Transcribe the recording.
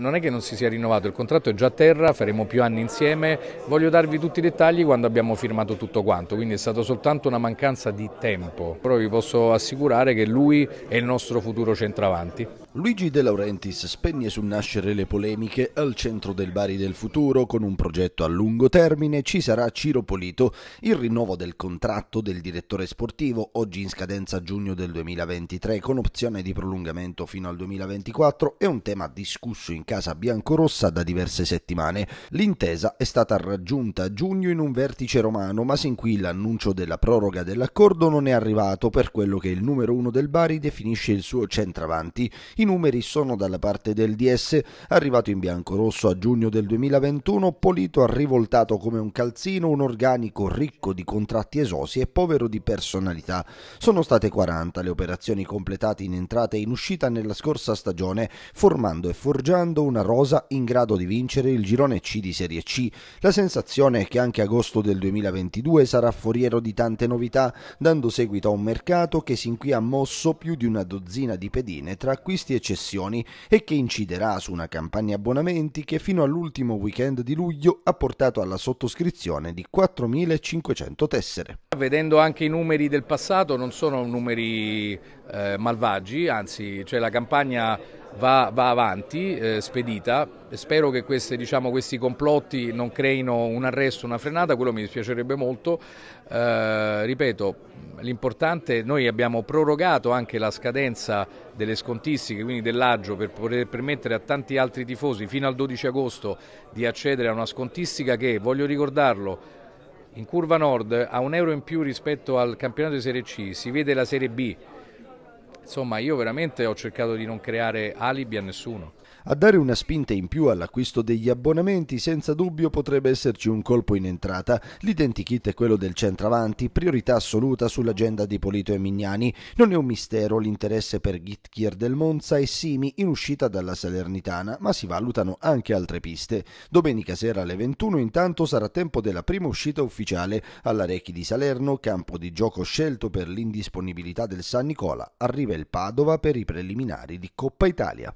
Non è che non si sia rinnovato, il contratto è già a terra, faremo più anni insieme, voglio darvi tutti i dettagli quando abbiamo firmato tutto quanto, quindi è stata soltanto una mancanza di tempo, però vi posso assicurare che lui è il nostro futuro centravanti. Luigi De Laurentiis spegne sul nascere le polemiche al centro del Bari del futuro con un progetto a lungo termine ci sarà Ciro Polito, il rinnovo del contratto del direttore sportivo oggi in scadenza a giugno del 2023 con opzione di prolungamento fino al 2024 è un tema discusso in casa biancorossa da diverse settimane. L'intesa è stata raggiunta a giugno in un vertice romano, ma sin qui l'annuncio della proroga dell'accordo non è arrivato per quello che il numero uno del Bari definisce il suo centravanti i numeri sono dalla parte del DS, arrivato in bianco-rosso a giugno del 2021, Polito ha rivoltato come un calzino un organico ricco di contratti esosi e povero di personalità. Sono state 40 le operazioni completate in entrata e in uscita nella scorsa stagione, formando e forgiando una rosa in grado di vincere il girone C di Serie C. La sensazione è che anche agosto del 2022 sarà foriero di tante novità, dando seguito a un mercato che sin qui ha mosso più di una dozzina di pedine tra acquisti acquisti e cessioni e che inciderà su una campagna abbonamenti che fino all'ultimo weekend di luglio ha portato alla sottoscrizione di 4.500 tessere. Vedendo anche i numeri del passato non sono numeri eh, malvagi, anzi cioè la campagna va, va avanti, eh, spedita. Spero che queste, diciamo, questi complotti non creino un arresto, una frenata, quello mi dispiacerebbe molto. Eh, ripeto, l'importante, noi abbiamo prorogato anche la scadenza delle scontistiche, quindi dell'aggio, per poter permettere a tanti altri tifosi fino al 12 agosto di accedere a una scontistica che, voglio ricordarlo, in curva nord ha un euro in più rispetto al campionato di Serie C, si vede la Serie B, Insomma, io veramente ho cercato di non creare alibi a nessuno. A dare una spinta in più all'acquisto degli abbonamenti senza dubbio potrebbe esserci un colpo in entrata. L'identikit è quello del centravanti, priorità assoluta sull'agenda di Polito e Mignani. Non è un mistero l'interesse per Ghitkir del Monza e Simi in uscita dalla Salernitana, ma si valutano anche altre piste. Domenica sera alle 21 intanto sarà tempo della prima uscita ufficiale alla Rechi di Salerno, campo di gioco scelto per l'indisponibilità del San Nicola Arriva il del Padova per i preliminari di Coppa Italia.